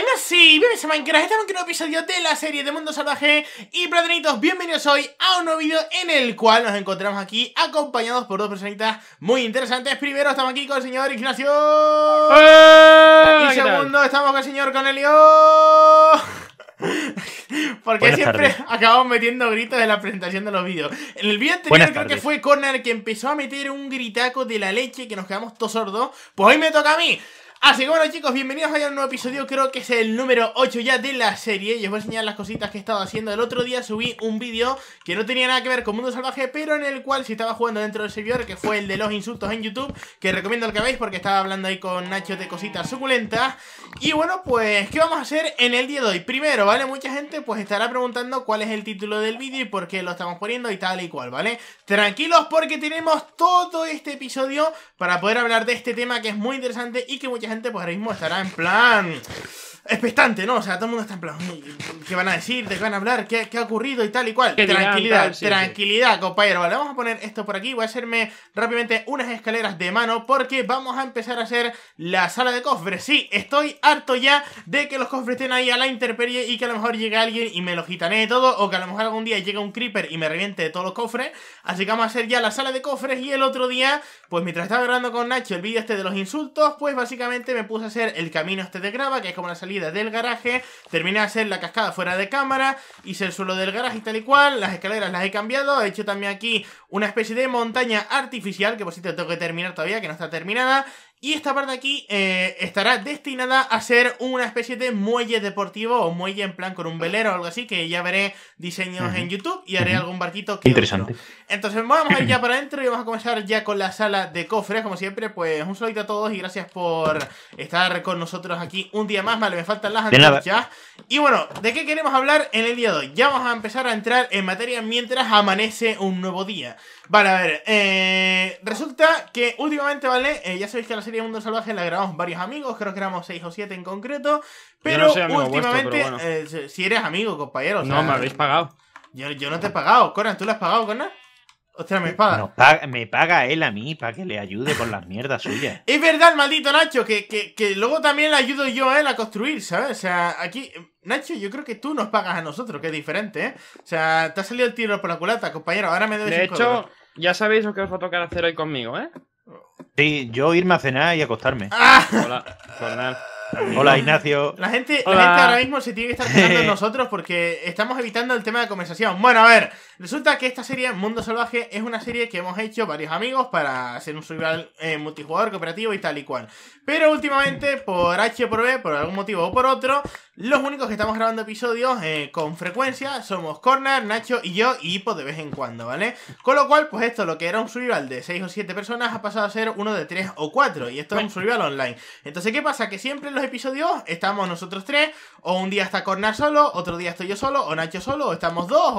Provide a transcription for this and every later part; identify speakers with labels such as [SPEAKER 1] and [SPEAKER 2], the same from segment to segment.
[SPEAKER 1] no sí! bienvenidos a Minecraft, este es un nuevo episodio de la serie de Mundo Salvaje Y platanitos, bienvenidos hoy a un nuevo vídeo en el cual nos encontramos aquí acompañados por dos personitas muy interesantes Primero estamos aquí con el señor Ignacio ¡Eh! Y segundo estamos con el señor Cornelio Porque siempre acabamos metiendo gritos en la presentación de los vídeos. En el vídeo anterior creo que fue Corner que empezó a meter un gritaco de la leche que nos quedamos todos sordos. Pues hoy me toca a mí. Así que bueno chicos, bienvenidos a un nuevo episodio, creo que es el número 8 ya de la serie Y os voy a enseñar las cositas que he estado haciendo El otro día subí un vídeo que no tenía nada que ver con Mundo Salvaje Pero en el cual si estaba jugando dentro del servidor, que fue el de los insultos en YouTube Que recomiendo el que veáis porque estaba hablando ahí con Nacho de cositas suculentas Y bueno, pues, ¿qué vamos a hacer en el día de hoy? Primero, ¿vale? Mucha gente pues estará preguntando cuál es el título del vídeo y por qué lo estamos poniendo y tal y cual, ¿vale? Tranquilos porque tenemos todo este episodio para poder hablar de este tema que es muy interesante y que muchas pues ahora mismo estará en plan expectante, ¿no? O sea, todo el mundo está en plan, ¿qué van a decir? ¿De qué van a hablar? ¿Qué, qué ha ocurrido? Y tal y cual. Tranquilidad, tranquilidad, compañero. Vale, vamos a poner esto por aquí. Voy a hacerme rápidamente unas escaleras de mano porque vamos a empezar a hacer la sala de cofres. Sí, estoy harto ya de que los cofres estén ahí a la interperie y que a lo mejor llegue alguien y me lo gitanee todo o que a lo mejor algún día llega un creeper y me reviente de todos los cofres. Así que vamos a hacer ya la sala de cofres y el otro día, pues mientras estaba grabando con Nacho el vídeo este de los insultos, pues básicamente me puse a hacer el camino este de grava, que es como la salida del garaje, terminé de hacer la cascada fuera de cámara, hice el suelo del garaje y tal y cual, las escaleras las he cambiado, he hecho también aquí una especie de montaña artificial, que por cierto tengo que terminar todavía, que no está terminada, y esta parte aquí eh, estará destinada a ser una especie de muelle deportivo o muelle en plan con un velero o algo así, que ya veré diseños en YouTube y haré algún barquito que... Interesante. Entonces vamos a ir ya para adentro y vamos a comenzar ya con la sala de cofres, como siempre, pues un saludo a todos y gracias por estar con nosotros aquí un día más, vale, me faltan las ya Y bueno, ¿de qué queremos hablar en el día de hoy? Ya vamos a empezar a entrar en materia mientras amanece un nuevo día. Vale, a ver, eh, resulta que últimamente, ¿vale? Eh, ya sabéis que la serie Mundo Salvaje la grabamos varios amigos, creo que éramos 6 o 7 en concreto. Pero últimamente, eh, si eres amigo, compañero. no, me habéis pagado. Yo, no te he pagado, Conan, ¿tú le has pagado, Conan? ostras me
[SPEAKER 2] paga. me paga él a mí para que le ayude con las mierdas suyas.
[SPEAKER 1] Es verdad, maldito Nacho, que, luego también le ayudo yo a él a construir, ¿sabes? O sea, aquí, Nacho, yo creo que tú nos pagas a nosotros, que es diferente, ¿eh? O sea, te ha salido el tiro por la culata, compañero. Ahora me debes De hecho,
[SPEAKER 3] ya sabéis lo que os va a tocar hacer hoy
[SPEAKER 2] conmigo, ¿eh? Sí, yo irme a cenar y acostarme. Ah. Hola, Hola Ignacio. La gente, la gente ahora mismo se tiene que estar cenando
[SPEAKER 1] nosotros porque estamos evitando el tema de conversación. Bueno, a ver, resulta que esta serie, Mundo Salvaje, es una serie que hemos hecho varios amigos para hacer un survival eh, multijugador cooperativo y tal y cual. Pero últimamente, por H por B, por algún motivo o por otro, los únicos que estamos grabando episodios eh, con frecuencia somos Corner, Nacho y yo, y pues de vez en cuando, ¿vale? Con lo cual, pues esto, lo que era un survival de 6 o 7 personas ha pasado a ser uno de 3 o 4, y esto es un survival online. Entonces, ¿qué pasa? Que siempre en los episodios estamos nosotros tres, o un día está Corner solo, otro día estoy yo solo, o Nacho solo, o estamos dos,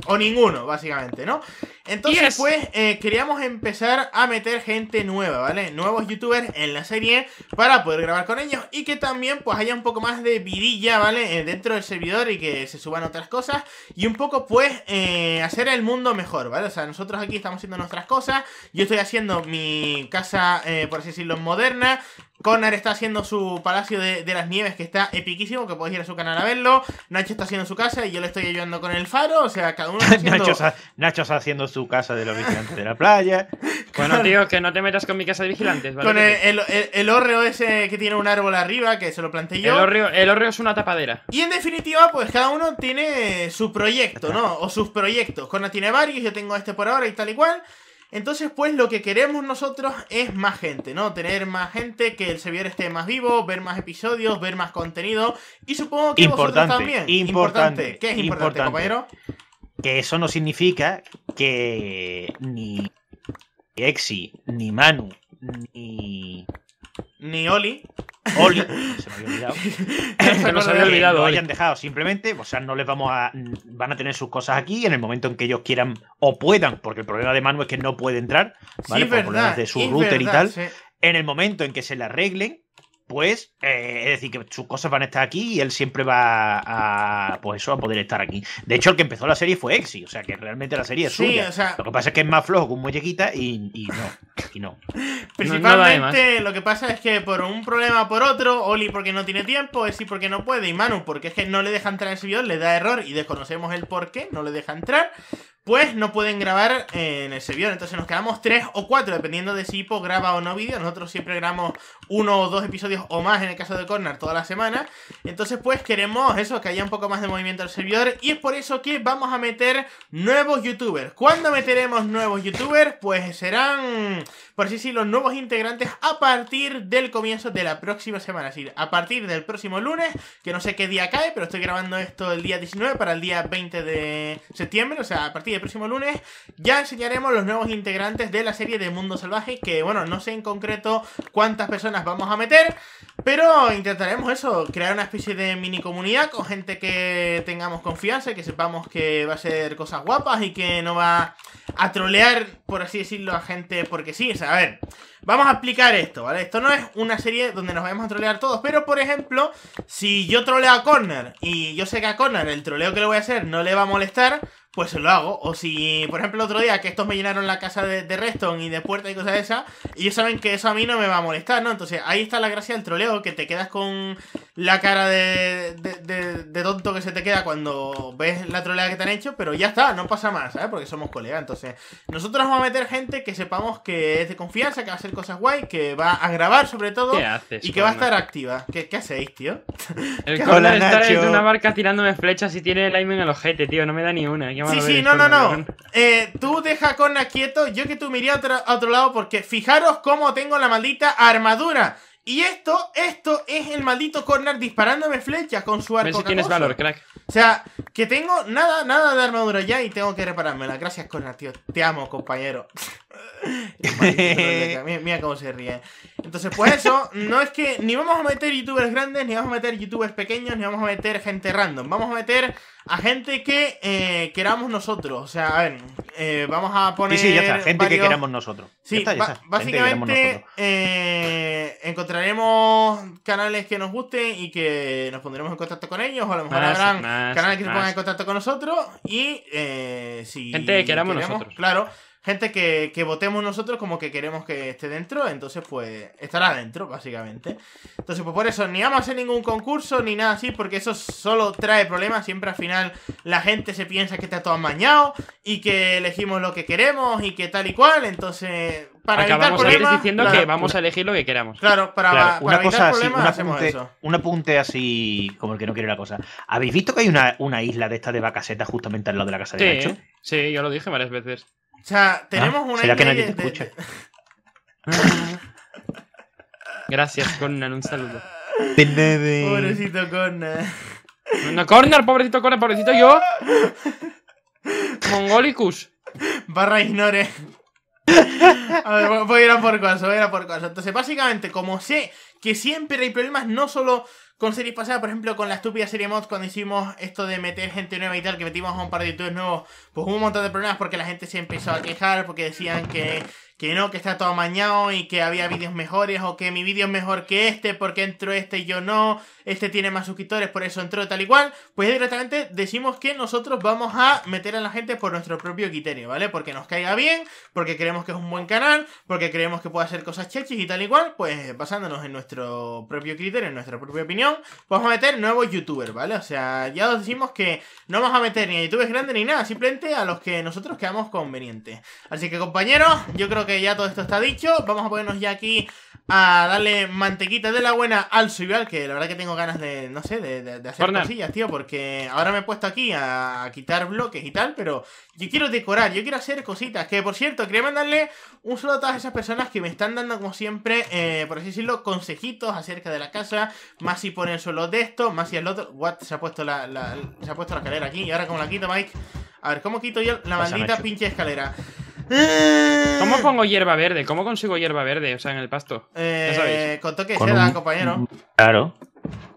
[SPEAKER 1] o, ninguno, básicamente, ¿no? Entonces, pues, eh, queríamos empezar a meter gente nueva, ¿vale? Nuevos youtubers en la serie para poder grabar con ellos y que también, pues, haya un poco más de video ya, ¿vale? Eh, dentro del servidor y que se suban otras cosas. Y un poco, pues, eh, hacer el mundo mejor, ¿vale? O sea, nosotros aquí estamos haciendo nuestras cosas. Yo estoy haciendo mi casa, eh, por así decirlo, moderna. Connor está haciendo su Palacio de, las Nieves, que está epiquísimo, que puedes ir a su canal a verlo. Nacho está haciendo su casa y yo le estoy ayudando con el faro. O sea, cada uno está haciendo...
[SPEAKER 2] Nacho, está, haciendo su casa de los vigilantes de la playa. Bueno, tío, que no te metas con mi casa de vigilantes, ¿vale? Con el,
[SPEAKER 1] el, ese que tiene un árbol arriba, que se lo planté yo. el
[SPEAKER 3] orreo, es una tapadera.
[SPEAKER 1] Y en definitiva, pues cada uno tiene su proyecto, ¿no? O sus proyectos. Connor tiene varios, yo tengo este por ahora y tal y cual. Entonces, pues lo que queremos nosotros es más gente, ¿no? Tener más gente, que el servidor esté más vivo, ver más episodios, ver más contenido. Y supongo que importante, también. Importante. ¿Qué es importante, compañero?
[SPEAKER 2] Que eso no significa que ni Exi, ni Manu, ni ni Oli. Oli. Se me había olvidado. se nos había olvidado. Lo hayan dejado simplemente. O sea, no les vamos a. Van a tener sus cosas aquí en el momento en que ellos quieran o puedan, porque el problema de Manu es que no puede entrar, ¿vale? Por problemas de su router y tal. En el momento en que se le arreglen, pues es decir, que sus cosas van a estar aquí y él siempre va a, pues eso, a poder estar aquí. De hecho, el que empezó la serie fue Exi, o sea que realmente la serie es suya. Lo que pasa es que es más flojo que un muellequita y, no, y no. Principalmente
[SPEAKER 1] lo que pasa es que por un problema o por otro, Oli porque no tiene tiempo, Exi porque no puede y Manu porque es que no le deja entrar en servidor, le da error y desconocemos el por qué, no le deja entrar pues no pueden grabar en el servidor Entonces nos quedamos tres o cuatro, dependiendo de si Hippo graba o no vídeo. Nosotros siempre grabamos uno o dos episodios o más, en el caso de Corner, toda la semana. Entonces, pues queremos eso, que haya un poco más de movimiento al servidor. Y es por eso que vamos a meter nuevos youtubers. ¿Cuándo meteremos nuevos youtubers? Pues serán por así decirlo, nuevos integrantes a partir del comienzo de la próxima semana. Es a partir del próximo lunes, que no sé qué día cae, pero estoy grabando esto el día 19 para el día 20 de septiembre, o sea, a partir del próximo lunes, ya enseñaremos los nuevos integrantes de la serie de Mundo Salvaje, que bueno, no sé en concreto cuántas personas vamos a meter, pero intentaremos eso, crear una especie de mini comunidad con gente que tengamos confianza, y que sepamos que va a ser cosas guapas y que no va a trolear, por así decirlo, a gente porque sí, a ver, vamos a explicar esto, ¿vale? Esto no es una serie donde nos vayamos a trolear todos, pero por ejemplo, si yo troleo a Corner y yo sé que a Corner el troleo que le voy a hacer no le va a molestar, pues se lo hago. O si, por ejemplo, el otro día que estos me llenaron la casa de, de Reston y de puerta y cosas de esas, y ellos saben que eso a mí no me va a molestar, ¿no? Entonces ahí está la gracia del troleo, que te quedas con la cara de, de, tonto que se te queda cuando ves la troleada que te han hecho, pero ya está, no pasa más, ¿sabes? ¿eh? Porque somos colegas. Entonces, nosotros vamos a meter gente que sepamos que es de confianza, que va a hacer cosas guay, que va a grabar sobre todo haces, y que va a estar activa. ¿Qué, qué hacéis, tío?
[SPEAKER 3] El Hola, está en una barca tirándome flechas y tiene el aim en el ojete, tío, no me da ni una. Sí, sí, no, no, no.
[SPEAKER 1] Eh, tú deja con quieto, yo que tú miré otro, a otro lado porque fijaros cómo tengo la maldita armadura. Y esto, esto es el maldito corner disparándome flechas con su arco. Si tienes valor, crack. O sea, que tengo nada, nada de armadura ya y tengo que reparármela. Gracias, corner, tío. Te amo, compañero. mira, cómo se ríe. Entonces, pues eso, no es que ni vamos a meter youtubers grandes, ni vamos a meter youtubers pequeños, ni vamos a meter gente random. Vamos a meter a gente que eh, queramos nosotros. O sea, a ver, eh, vamos a poner. Sí, sí, ya está, gente que queramos
[SPEAKER 2] nosotros. Sí, eh, básicamente
[SPEAKER 1] encontraremos canales que nos gusten y que nos pondremos en contacto con ellos, o a lo mejor habrán canales que se pongan en contacto con nosotros. Y si. Gente que queramos, nosotros. Claro gente que, votemos nosotros como que queremos que esté dentro, entonces pues estará dentro, básicamente. Entonces, pues por eso, ni vamos a hacer ningún concurso ni nada así, porque eso solo trae problemas. Siempre al final la gente se piensa que está todo amañado y que elegimos lo que queremos y que tal y cual, entonces.
[SPEAKER 3] Para evitar problemas, diciendo que vamos a elegir lo que queramos. Claro, para, una evitar problemas hacemos eso.
[SPEAKER 2] Un apunte así, como el que no quiere la cosa. ¿Habéis visto que hay una, isla de estas de vacasetas justamente al lado de la casa de
[SPEAKER 3] Sí, yo lo dije varias veces.
[SPEAKER 1] O sea, tenemos ¿Ah? una ¿será que nadie te
[SPEAKER 2] escucha?
[SPEAKER 3] Gracias, Connor, un saludo. Pobrecito Connor. No, Corner, pobrecito Connor, pobrecito yo.
[SPEAKER 1] Mongolicus. Barra ignore. A ver, voy a ir a por cosas, voy a ir a por cosas. Entonces, básicamente, como sé que siempre hay problemas, no solo con series pasadas, por ejemplo, con la estúpida serie Mods, cuando hicimos esto de meter gente nueva y tal, que metimos a un par de youtubers nuevos, pues hubo un montón de problemas porque la gente se empezó a quejar, porque decían que, que no, que está todo amañado y que había vídeos mejores, o que mi vídeo es mejor que este, porque entró este y yo no, este tiene más suscriptores, por eso entró tal y cual. Pues directamente decimos que nosotros vamos a meter a la gente por nuestro propio criterio, ¿vale? Porque nos caiga bien, porque creemos que es un buen canal, porque creemos que puede hacer cosas chechis y tal y cual, pues basándonos en nuestro propio criterio, en nuestra propia opinión vamos a meter nuevos youtubers, ¿vale? O sea, ya os decimos que no vamos a meter ni a youtubers grandes ni nada, simplemente a los que nosotros quedamos convenientes. Así que compañeros, yo creo que ya todo esto está dicho, vamos a ponernos ya aquí a darle mantequita de la buena al al que la verdad que tengo ganas de, no sé, de, hacer cosillas, tío, porque ahora me he puesto aquí a, quitar bloques y tal, pero yo quiero decorar, yo quiero hacer cositas. Que por cierto, quería mandarle un saludo a todas esas personas que me están dando, como siempre, eh, por así decirlo, consejitos acerca de la casa, más si ponen solo de esto, más si el otro. What, se ha puesto la, se ha puesto la escalera aquí, y ahora como la quito, Mike. A ver, ¿cómo quito yo la maldita pinche escalera? Eh. ¿Cómo
[SPEAKER 3] pongo hierba verde? ¿Cómo consigo hierba verde? O sea, en el pasto.
[SPEAKER 1] Eh... Con toque
[SPEAKER 2] seda, compañero. Claro.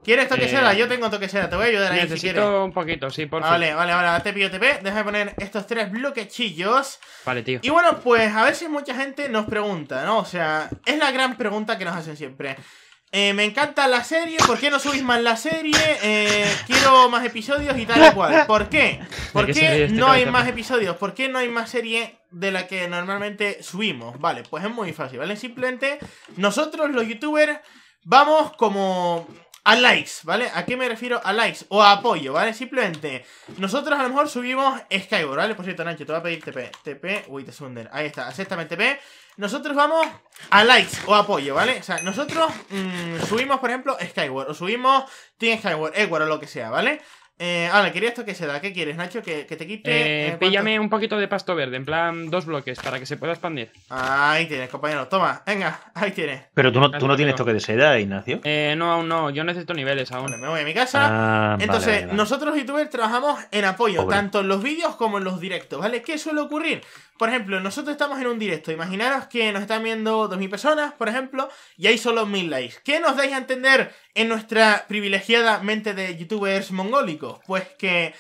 [SPEAKER 1] ¿Quieres toque seda? Eh, Yo tengo toque seda. Te voy a ayudar ahí Necesito si quieres. un
[SPEAKER 3] poquito, sí, por Vale,
[SPEAKER 1] vale, vale. Te pillo TP. Déjame poner estos tres bloquechillos. Vale, tío. Y bueno, pues a ver si mucha gente nos pregunta, ¿no? O sea, es la gran pregunta que nos hacen siempre. Eh, me encanta la serie, ¿por qué no subís más la serie? Eh, quiero más episodios y tal y cual. ¿Por qué?
[SPEAKER 2] ¿Por qué este no hay más
[SPEAKER 1] episodios? ¿Por qué no hay más serie de la que normalmente subimos? Vale, pues es muy fácil, ¿vale? Simplemente nosotros los youtubers vamos como a likes, ¿vale? ¿A qué me refiero? A likes o a apoyo, ¿vale? Simplemente, nosotros a lo mejor subimos Skyward, ¿vale? Por cierto, Nacho, te voy a pedir TP, TP, uy, te sunder, ahí está, mi TP. Nosotros vamos a likes o apoyo, ¿vale? O sea, nosotros mm, subimos, por ejemplo, Skyward, o subimos Team Skyward, Edward o lo que sea, ¿vale? Eh, quería esto que se da. ¿Qué quieres, Nacho? ¿Que, te quite? Eh, eh
[SPEAKER 3] píllame un poquito de pasto verde, en plan dos bloques, para que se pueda expandir. Ahí tienes,
[SPEAKER 1] compañero. Toma, venga, ahí tienes. Pero
[SPEAKER 2] tú no, tú no tienes toque de seda, Ignacio.
[SPEAKER 3] Eh, no, aún no. Yo necesito
[SPEAKER 1] niveles aún. me voy a mi casa. Ah, Entonces, nosotros youtubers trabajamos en apoyo, tanto en los vídeos como en los directos, ¿vale? ¿Qué suele ocurrir? Por ejemplo, nosotros estamos en un directo. Imaginaros que nos están viendo 2.000 personas, por ejemplo, y hay solo 1.000 likes. ¿Qué nos dais a entender en nuestra privilegiada mente de youtubers mongólicos? Pues que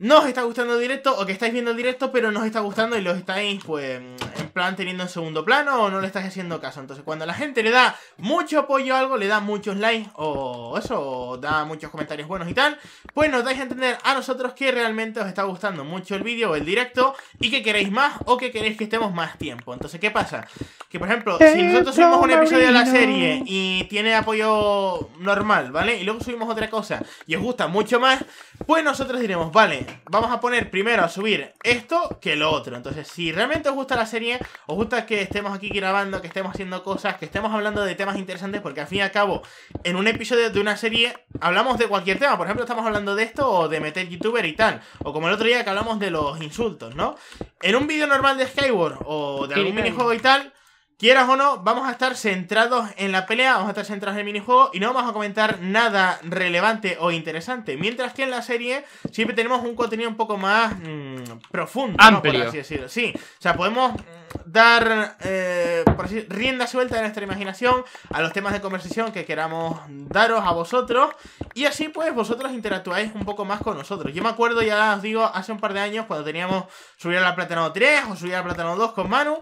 [SPEAKER 1] no os está gustando el directo o que estáis viendo el directo pero no os está gustando y los estáis pues en plan teniendo en segundo plano o no le estáis haciendo caso. Entonces cuando la gente le da mucho apoyo a algo, le da muchos likes o eso, o da muchos comentarios buenos y tal, pues nos dais a entender a nosotros que realmente os está gustando mucho el vídeo o el directo y que queréis más o que queréis que estemos más tiempo. Entonces, ¿qué pasa? Que por ejemplo, si nosotros subimos un episodio de la serie y tiene apoyo normal, ¿vale? Y luego subimos otra cosa y os gusta mucho más, pues nosotros diremos, vale, vamos a poner primero a subir esto que lo otro. Entonces, si realmente os gusta la serie, os gusta que estemos aquí grabando, que estemos haciendo cosas, que estemos hablando de temas interesantes, porque al fin y al cabo, en un episodio de una serie hablamos de cualquier tema. Por ejemplo, estamos hablando de esto o de meter youtuber y tal. O como el otro día que hablamos de los insultos, ¿no? En un vídeo normal de Skyward o de algún minijuego y tal Quieras o no, vamos a estar centrados en la pelea, vamos a estar centrados en el minijuego y no vamos a comentar nada relevante o interesante. Mientras que en la serie siempre tenemos un contenido un poco más mm, profundo, por así decirlo. Sí, o sea, podemos mm, dar eh, rienda suelta de nuestra imaginación, a los temas de conversación que queramos daros a vosotros. Y así pues vosotros interactuáis un poco más con nosotros. Yo me acuerdo, ya os digo, hace un par de años cuando teníamos subir a la 3 o subir a la 2 con Manu,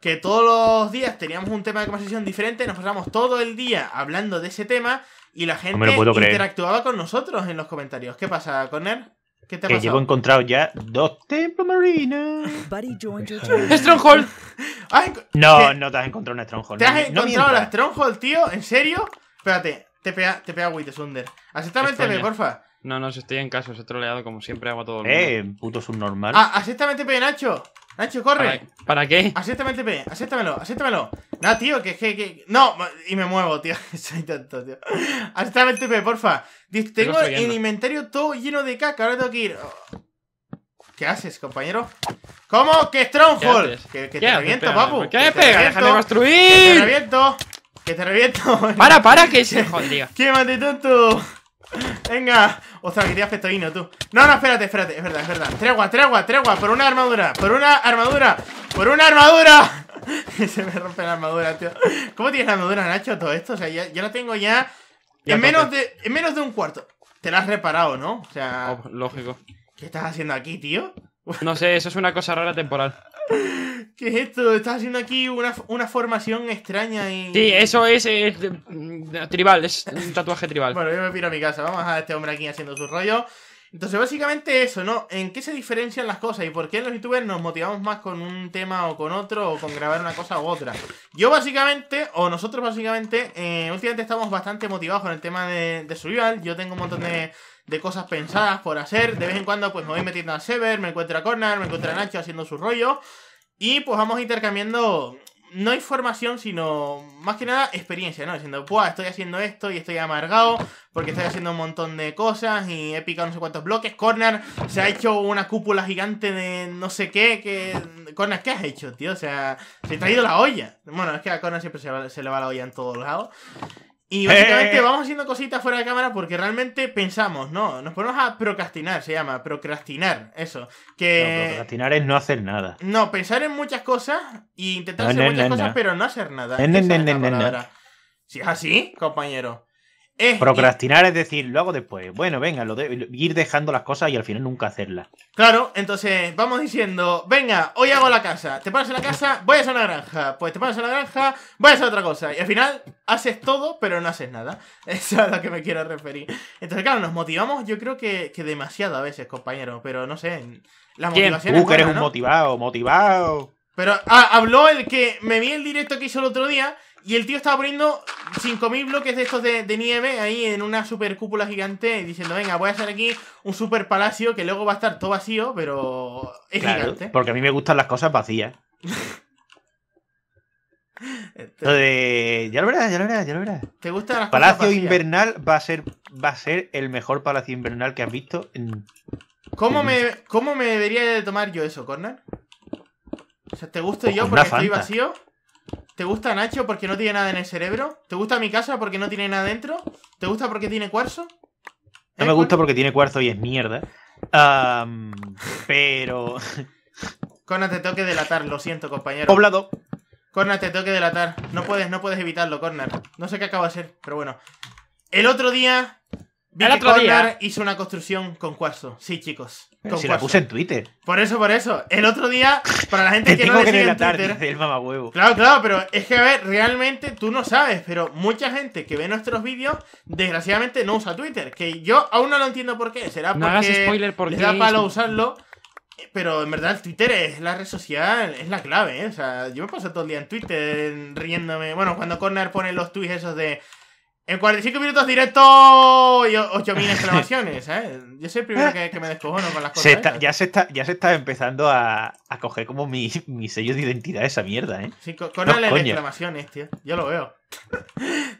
[SPEAKER 1] que todos los días teníamos un tema de conversación diferente, nos pasamos todo el día hablando de ese tema y la gente interactuaba con nosotros en los comentarios. ¿Qué pasa, él ¿Qué te ha que llevo
[SPEAKER 2] encontrado ya dos
[SPEAKER 1] templos marinos. ¡Stronghold! Ah, no,
[SPEAKER 2] no te has encontrado una Stronghold. ¿Te has encontrado la
[SPEAKER 1] Stronghold, tío? ¿En serio? Espérate, te pega, te pega Acéptame el TP, porfa.
[SPEAKER 3] No, no, si estoy en casa, os he troleado como siempre hago todo eh, el mundo. Eh, puto subnormal. Ah,
[SPEAKER 1] aséptame TP, Nacho. Nacho, corre. ¿Para, qué? Aséptame TP, aséptamelo, aséptamelo. No, tío, que es que, No, y me muevo, tío. Soy tonto, tío. Aséptame el TP, porfa. Tengo el inventario todo lleno de caca, ahora tengo que ir. ¿Qué haces, compañero? ¿Cómo? ¡Que Stronghold? que, te reviento, papu. ¿Qué te pega? ¡Deja construir! ¡Que te reviento! ¡Que te reviento! ¡Para, para! ¡Que se jodía! ¡Quémate, tonto! ¡Venga! Ostras, que te afecto hino tú. No, no, espérate, espérate. Es verdad, es verdad. Tregua, tregua, tregua. Por una armadura. Por una armadura. Por una armadura. Se me rompe la armadura, tío. ¿Cómo tienes la armadura, Nacho, todo esto? O sea, ya, la tengo ya. en menos, de, en menos de un cuarto. Te la has reparado, ¿no? O sea. Oh, lógico. ¿Qué estás haciendo aquí, tío? No sé, eso es una cosa rara temporal. ¿Qué es esto? Estás haciendo aquí una, formación extraña y... Sí, eso es, mm, tribal, es un tatuaje tribal. bueno, yo me piro a mi casa, vamos a este hombre aquí haciendo su rollo. Entonces, básicamente eso, ¿no? ¿En qué se diferencian las cosas y por qué los youtubers nos motivamos más con un tema o con otro o con grabar una cosa u otra? Yo básicamente, o nosotros básicamente, eh, últimamente estamos bastante motivados con el tema de, de survival. Yo tengo un montón de, cosas pensadas por hacer. De vez en cuando pues me voy metiendo a Sever, me encuentro a Corner, me encuentro a Nacho haciendo su rollo. Y pues vamos intercambiando, no información, sino más que nada experiencia, ¿no? Diciendo, pues estoy haciendo esto y estoy amargado porque estoy haciendo un montón de cosas y he picado no sé cuántos bloques. Corner se ha hecho una cúpula gigante de no sé qué. Que... Corner, ¿qué has hecho, tío? O sea, se ha traído la olla. Bueno, es que a Corner siempre se, se le va la olla en todos lados. Y básicamente eh. vamos haciendo cositas fuera de cámara porque realmente pensamos, ¿no? Nos ponemos a procrastinar, se llama, procrastinar, eso.
[SPEAKER 2] Que... procrastinar es no hacer nada.
[SPEAKER 1] No, pensar en muchas cosas e intentar hacer muchas cosas, pero no hacer nada. Si es así, compañero. Procrastinar
[SPEAKER 2] es decir, lo hago después. Bueno, venga, lo ir dejando las cosas y al final nunca hacerlas.
[SPEAKER 1] Claro, entonces vamos diciendo, venga, hoy hago la casa, te pones en la casa, voy a hacer la granja, pues te pones a la granja, voy a hacer otra cosa. Y al final haces todo, pero no haces nada. Eso es a lo que me quiero referir. Entonces, claro, nos motivamos, yo creo que, demasiado a veces, compañero, pero no sé. La motivación Tú que eres un
[SPEAKER 2] motivado, motivado.
[SPEAKER 1] Pero ah, habló el que me vi el directo que hizo el otro día y el tío estaba poniendo 5.000 bloques de estos de, nieve ahí en una super cúpula gigante, diciendo, venga, voy a hacer aquí un super palacio que luego va a estar todo vacío, pero es gigante. Porque
[SPEAKER 2] a mí me gustan las cosas vacías. Entonces, Ya lo verás, ya lo verás, ya lo verás.
[SPEAKER 1] ¿Te gustan las cosas vacías?
[SPEAKER 2] Invernal va a, ser, va a ser el mejor Palacio Invernal que has visto en...
[SPEAKER 1] ¿Cómo, me,
[SPEAKER 2] ¿cómo me debería
[SPEAKER 1] de tomar yo eso, Corner? O sea, ¿te gusto yo pues porque estoy vacío? ¿Te gusta Nacho porque no tiene nada en el cerebro? ¿Te gusta mi casa porque no tiene nada dentro? ¿Te gusta porque tiene cuarzo?
[SPEAKER 2] No me ¿Eh, gusta porque tiene cuarzo y es mierda. pero.
[SPEAKER 1] Córnate, te tengo que delatar, lo siento, compañero. Poblado. Corna, te tengo que delatar. No puedes, no puedes evitarlo, Corner. No sé qué acabo de hacer, pero bueno. El otro día
[SPEAKER 2] el otro día.
[SPEAKER 1] hizo una construcción con cuarzo. Sí, chicos. Con si la puse en Twitter. Por eso, por eso. El otro día, para la gente que no le sigue en Twitter. El
[SPEAKER 2] Claro,
[SPEAKER 1] claro, pero es que a ver, realmente tú no sabes, pero mucha gente que ve nuestros vídeos, desgraciadamente no usa Twitter. Que yo aún no lo entiendo por qué. Será no porque, spoiler les da palo usarlo. Pero en verdad Twitter es la red social, es la clave, ¿eh? O sea, yo me paso todo el día en Twitter riéndome. Bueno, cuando Corner pone los tweets esos de en 45 minutos directo y 8.000 exclamaciones, ¿eh? Yo soy el primero que, que me descojono con las cosas. ¿eh?
[SPEAKER 2] ya, se está, ya se está empezando a, a coger como mi, mi, sello de identidad esa mierda, ¿eh? Sí, con, las exclamaciones, tío.
[SPEAKER 1] Yo lo veo.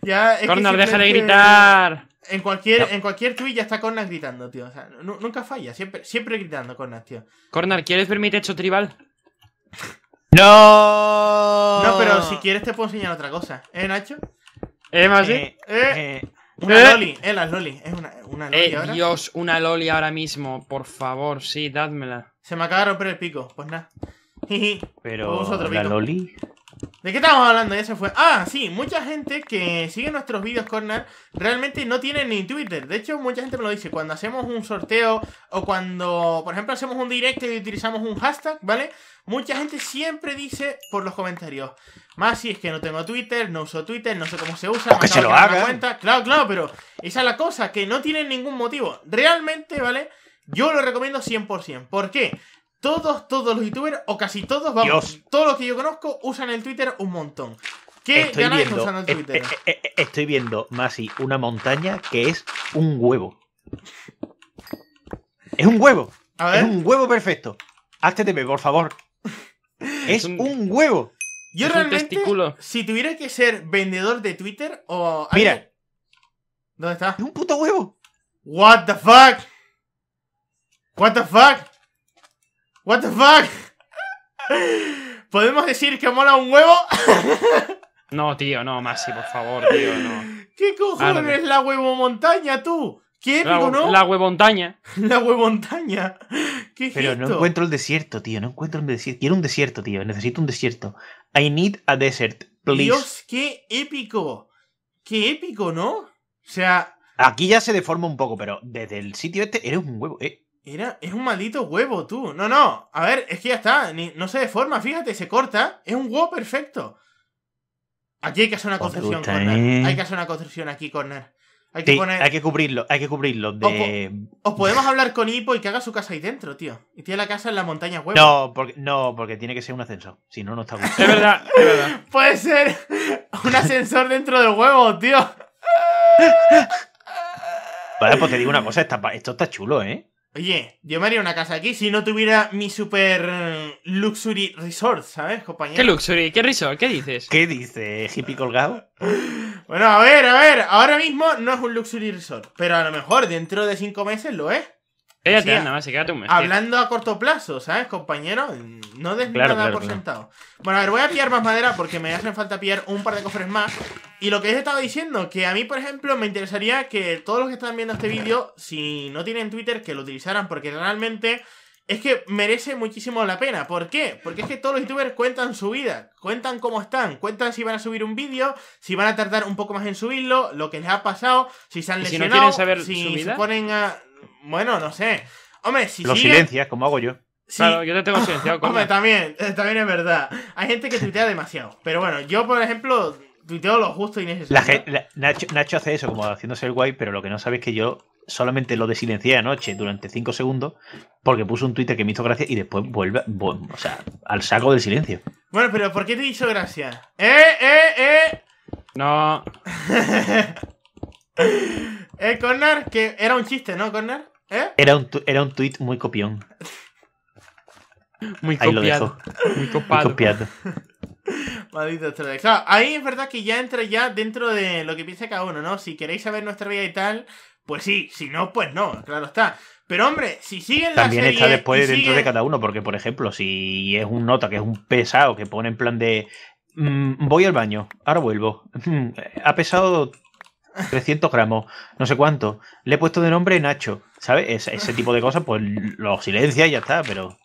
[SPEAKER 2] ya, Cornal, deja de gritar. En cualquier, en
[SPEAKER 1] cualquier tweet ya está Cornal gritando, tío. O sea, nunca falla, siempre, siempre gritando Cornal, tío. Cornal, ¿quieres ver mi techo tribal?
[SPEAKER 2] ¡No!
[SPEAKER 1] No, pero si quieres te puedo enseñar otra cosa, ¿eh, Nacho? ¿Eh, más eh eh, eh, eh, una Loli, eh, la Loli. Es una, una Loli eh, ahora. Dios,
[SPEAKER 3] una Loli ahora mismo. Por favor, sí, dádmela. Se
[SPEAKER 1] me acaba de romper el pico. Pues nada. Pero, ¿la Loli? ¿De qué estamos hablando? Ya se fue. Ah, sí, mucha gente que sigue nuestros vídeos corner realmente no tiene ni Twitter. De hecho, mucha gente me lo dice. Cuando hacemos un sorteo o cuando, por ejemplo, hacemos un directo y utilizamos un hashtag, ¿vale? Mucha gente siempre dice por los comentarios. Más si es que no tengo Twitter, no uso Twitter, no sé cómo se usa. Ah, que se lo Cuenta. Claro, claro, pero esa es la cosa, que no tienen ningún motivo. Realmente, ¿vale? Yo lo recomiendo 100%. ¿Por qué? Todos, todos los youtubers, o casi todos, vamos, todos los que yo conozco usan el Twitter un montón. ¿Qué estoy usan el eh, Twitter?
[SPEAKER 2] Eh, eh, estoy viendo, Masi, una montaña que es un huevo. Es un huevo. Es un huevo perfecto. HTTP, por favor. es un, huevo.
[SPEAKER 1] Yo realmente, si tuviera que ser vendedor de Twitter o... Mira.
[SPEAKER 2] ¿Dónde está? Es un puto
[SPEAKER 1] huevo. What the fuck. What the fuck. What the fuck? ¿Podemos decir que mola un huevo?
[SPEAKER 3] no, tío, no, Masi, por favor, tío, no.
[SPEAKER 1] ¿Qué cojones es ah, la huevo montaña, tú? ¿Qué
[SPEAKER 2] épico, no? La
[SPEAKER 3] huevontaña.
[SPEAKER 1] la huevontaña. ¿Qué
[SPEAKER 3] Pero no encuentro
[SPEAKER 2] el desierto, tío. No encuentro el desierto. Quiero un desierto, tío. Necesito un desierto. I need a desert, please. Dios,
[SPEAKER 1] qué épico. Qué épico, ¿no? O sea. Aquí ya se deforma un poco, pero desde el sitio este eres un huevo. Eh, Mira, es un maldito huevo, tú. No, no. A ver, es que ya está. Ni, no se deforma, fíjate, se corta. Es un huevo perfecto. Aquí hay que hacer una construcción, Corner. Eh. Hay que hacer una construcción aquí, Corner. Hay que, hay
[SPEAKER 2] que cubrirlo, hay que cubrirlo.
[SPEAKER 1] Os, podemos hablar con Hippo y que haga su casa ahí dentro, tío. Y tiene la casa en la montaña huevo. No,
[SPEAKER 2] porque, no, porque tiene que ser un ascensor. Si no, no está bien. es verdad, es verdad.
[SPEAKER 1] Puede ser un ascensor dentro del huevo, tío.
[SPEAKER 2] Vale, pues te digo una cosa, esto está chulo, ¿eh?
[SPEAKER 1] Oye, yo me haría una casa aquí si no tuviera mi super eh, luxury resort, ¿sabes, compañero? ¿Qué
[SPEAKER 2] luxury? ¿Qué resort? ¿Qué dices? ¿Qué dices, hippie colgado?
[SPEAKER 1] bueno, a ver, a ver, ahora mismo no es un luxury resort, pero a lo mejor dentro de cinco meses lo es. Ella tiene Hablando a corto plazo, ¿sabes, compañero? No des nada por sentado. Bueno, a ver, voy a pillar más madera porque me hacen falta pillar un par de cofres más. Y lo que os estaba diciendo, que a mí, por ejemplo, me interesaría que todos los que están viendo este vídeo, si no tienen Twitter, que lo utilizaran porque realmente es que merece muchísimo la pena. ¿Por qué? Porque es que todos los youtubers cuentan su vida, cuentan cómo están, cuentan si van a subir un vídeo, si van a tardar un poco más en subirlo, lo que les ha pasado, si se han lesionado, si, no saber si se ponen a bueno, no sé. Hombre, si Lo silencias, como hago yo. yo te tengo silenciado. Hombre, también, también es verdad. Hay gente que tuitea demasiado. Pero bueno, yo, por ejemplo, tuiteo lo justo y necesario.
[SPEAKER 2] La, Nacho, hace eso, como haciéndose el guay, pero lo que no sabes es que yo solamente lo desilencié anoche durante 5 segundos porque puso un Twitter que me hizo gracia y después vuelve, al saco del silencio.
[SPEAKER 1] Bueno, pero ¿por qué te hizo gracia? ¡Eh, eh, eh!
[SPEAKER 2] No.
[SPEAKER 1] eh, Connor, que era un chiste, ¿no, Connor? ¿Eh?
[SPEAKER 2] Era un, era un tuit muy copión. Muy copiado. Ahí lo dejo. Muy, copado. copiado.
[SPEAKER 1] Maldito claro, ahí es verdad que ya entra ya dentro de lo que piensa cada uno, ¿no? Si queréis saber nuestra vida y tal, pues sí, si no, pues no, claro está. Pero hombre, si siguen la También está después dentro de cada
[SPEAKER 2] uno, porque por ejemplo, si es un nota que es un pesado que pone en plan de mm, voy al baño, ahora vuelvo. ha pesado 300 gramos, no sé cuánto. Le he puesto de nombre Nacho, ¿sabes? Ese, ese tipo de cosas, pues lo silencia y ya está, pero.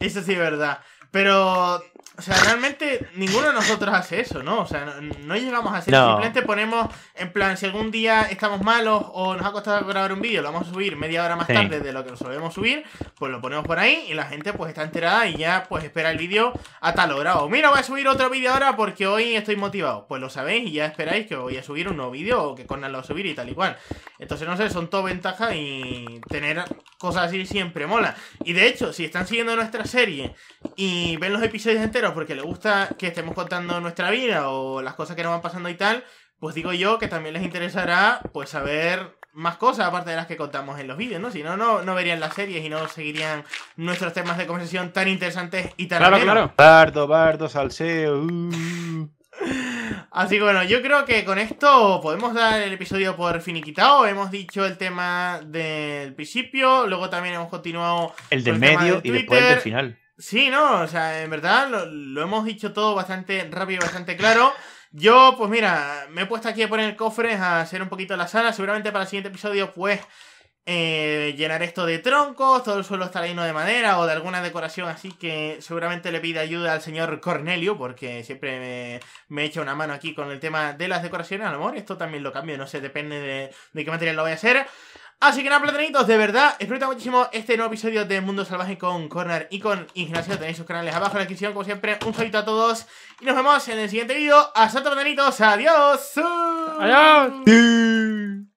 [SPEAKER 1] Eso sí es verdad. Pero, o sea, realmente ninguno de nosotros hace eso, ¿no? O sea, no, llegamos a hacer. Simplemente ponemos, en plan, si algún día estamos malos o nos ha costado grabar un vídeo, lo vamos a subir media hora más tarde de lo que solemos subir, pues lo ponemos por ahí y la gente pues está enterada y ya pues espera el vídeo a tal hora. O mira, voy a subir otro vídeo ahora porque hoy estoy motivado. Pues lo sabéis y ya esperáis que voy a subir un nuevo vídeo o que Conan lo va subir y tal y cual. Entonces, no sé, son todo ventajas y tener cosas así siempre mola. Y de hecho, si están siguiendo nuestra serie y ven los episodios enteros porque les gusta que estemos contando nuestra vida o las cosas que nos van pasando y tal, pues digo yo que también les interesará pues saber más cosas aparte de las que contamos en los vídeos, ¿no? Si no, no, no verían las series y no seguirían nuestros temas de conversación tan interesantes y tan... Claro, claro.
[SPEAKER 2] Bardo, bardo, salseo. Uh.
[SPEAKER 1] Así que bueno, yo creo que con esto podemos dar el episodio por finiquitado. Hemos dicho el tema del principio, luego también hemos continuado... El del medio y después el del final. Sí, no, o sea, en verdad lo, hemos dicho todo bastante rápido y bastante claro. Yo, pues mira, me he puesto aquí a poner cofres, a hacer un poquito la sala. Seguramente para el siguiente episodio, pues, eh, llenar esto de troncos, todo el suelo estará lleno de madera o de alguna decoración. Así que seguramente le pida ayuda al señor Cornelio, porque siempre me, echa una mano aquí con el tema de las decoraciones. A lo mejor esto también lo cambio, no sé, depende de, de qué material lo voy a hacer. Así que nada, platanitos, de verdad, espero muchísimo este nuevo episodio de Mundo Salvaje con Corner y con Ignacio. Tenéis sus canales abajo en la descripción, como siempre. Un saludo a todos y nos vemos en el siguiente vídeo. Hasta platanitos, adiós.
[SPEAKER 2] Adiós.